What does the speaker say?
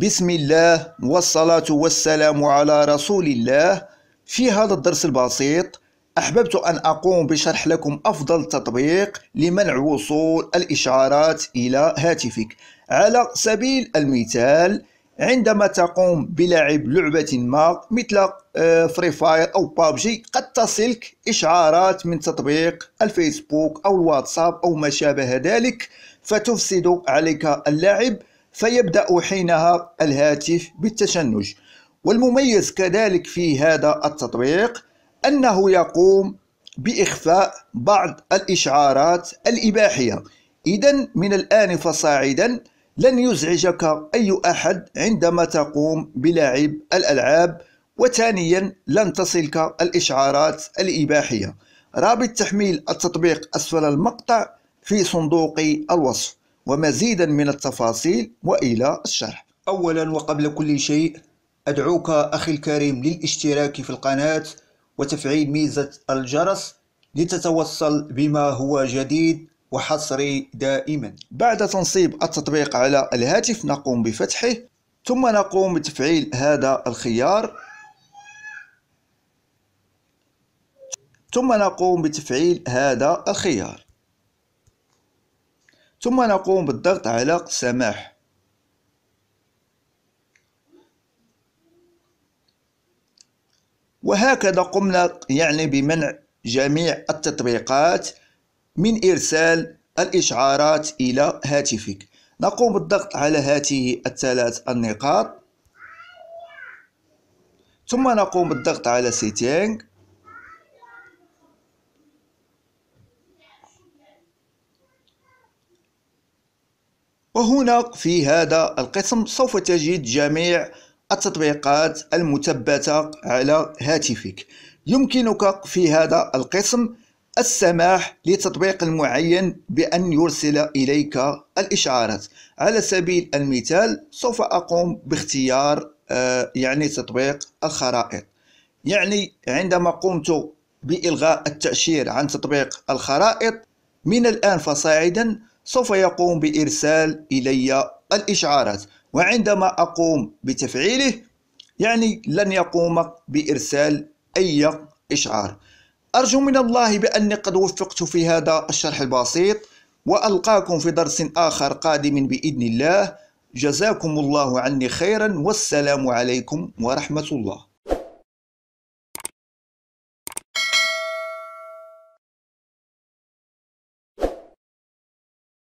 بسم الله والصلاة والسلام على رسول الله في هذا الدرس البسيط أحببت أن أقوم بشرح لكم أفضل تطبيق لمنع وصول الإشعارات إلى هاتفك على سبيل المثال عندما تقوم بلعب لعبة ما مثل فري آه، فاير أو بابجي قد تصلك إشعارات من تطبيق الفيسبوك أو الواتساب أو ما شابه ذلك فتفسد عليك اللعب فيبدأ حينها الهاتف بالتشنج والمميز كذلك في هذا التطبيق أنه يقوم بإخفاء بعض الإشعارات الإباحية إذا من الآن فصاعدا لن يزعجك أي أحد عندما تقوم بلعب الألعاب وثانيا لن تصلك الإشعارات الإباحية رابط تحميل التطبيق أسفل المقطع في صندوق الوصف ومزيدا من التفاصيل والى الشرح اولا وقبل كل شيء ادعوك اخي الكريم للاشتراك في القناه وتفعيل ميزه الجرس لتتوصل بما هو جديد وحصري دائما بعد تنصيب التطبيق على الهاتف نقوم بفتحه ثم نقوم بتفعيل هذا الخيار ثم نقوم بتفعيل هذا الخيار ثم نقوم بالضغط على سماح وهكذا قمنا يعني بمنع جميع التطبيقات من إرسال الإشعارات إلى هاتفك نقوم بالضغط على هذه الثلاث النقاط ثم نقوم بالضغط على سيتينغ وهنا في هذا القسم سوف تجد جميع التطبيقات المثبتة على هاتفك يمكنك في هذا القسم السماح لتطبيق معين بأن يرسل إليك الإشعارات على سبيل المثال سوف أقوم باختيار آه، يعني تطبيق الخرائط يعني عندما قمت بإلغاء التأشير عن تطبيق الخرائط من الآن فصاعدا سوف يقوم بإرسال إلي الإشعارات وعندما أقوم بتفعيله يعني لن يقوم بإرسال أي إشعار أرجو من الله بأني قد وفقت في هذا الشرح البسيط وألقاكم في درس آخر قادم بإذن الله جزاكم الله عني خيرا والسلام عليكم ورحمة الله